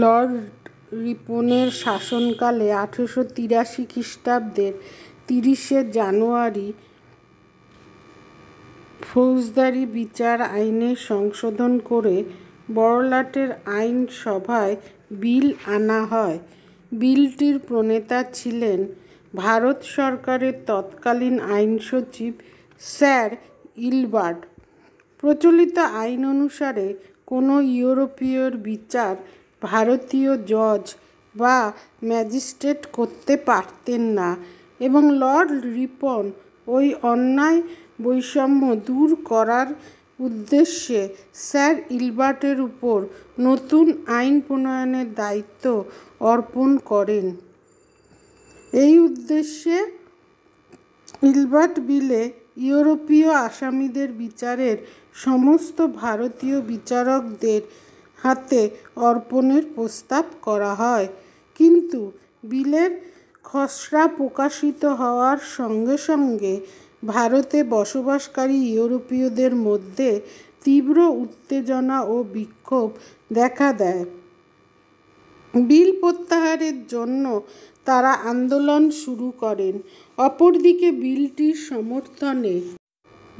Lord রিপনের শাসনকালে আঠেরোশো তিরাশি খ্রিস্টাব্দের তিরিশে জানুয়ারি ফৌজদারি বিচার আইনে সংশোধন করে বড়লাটের আইন সভায় বিল আনা হয় বিলটির প্রণেতা ছিলেন ভারত সরকারের তৎকালীন আইন সচিব স্যার ইলবার্ট প্রচলিত আইন অনুসারে কোনো ইউরোপীয়র বিচার ভারতীয় জজ বা ম্যাজিস্ট্রেট করতে পারতেন না এবং লর্ড রিপন ওই অন্যায় বৈষম্য দূর করার উদ্দেশ্যে স্যার ইলবার্টের উপর নতুন আইন প্রণয়নের দায়িত্ব অর্পণ করেন এই উদ্দেশ্যে ইলবার্ট বিলে ইউরোপীয় আসামিদের বিচারের সমস্ত ভারতীয় বিচারকদের হাতে অর্পণের প্রস্তাব করা হয় কিন্তু বিলের খসড়া প্রকাশিত হওয়ার সঙ্গে সঙ্গে ভারতে বসবাসকারী ইউরোপীয়দের মধ্যে তীব্র উত্তেজনা ও বিক্ষোভ দেখা দেয় বিল প্রত্যাহারের জন্য তারা আন্দোলন শুরু করেন অপরদিকে বিলটির সমর্থনে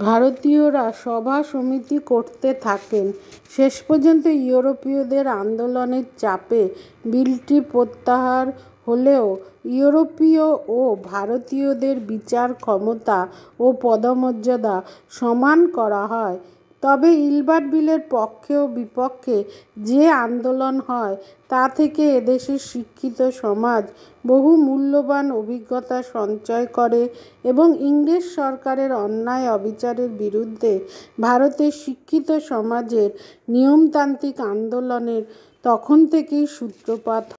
ভারতীয়রা সভা সমিতি করতে থাকেন শেষ পর্যন্ত ইউরোপীয়দের আন্দোলনের চাপে বিলটি প্রত্যাহার হলেও ইউরোপীয় ও ভারতীয়দের বিচার ক্ষমতা ও পদমর্যাদা সমান করা হয় তবে ইলবার্ট বিলের পক্ষে ও বিপক্ষে যে আন্দোলন হয় তা থেকে এদেশের শিক্ষিত সমাজ বহু মূল্যবান অভিজ্ঞতা সঞ্চয় করে এবং ইংরেজ সরকারের অন্যায় অবিচারের বিরুদ্ধে ভারতের শিক্ষিত সমাজের নিয়মতান্ত্রিক আন্দোলনের তখন থেকেই সূত্রপাত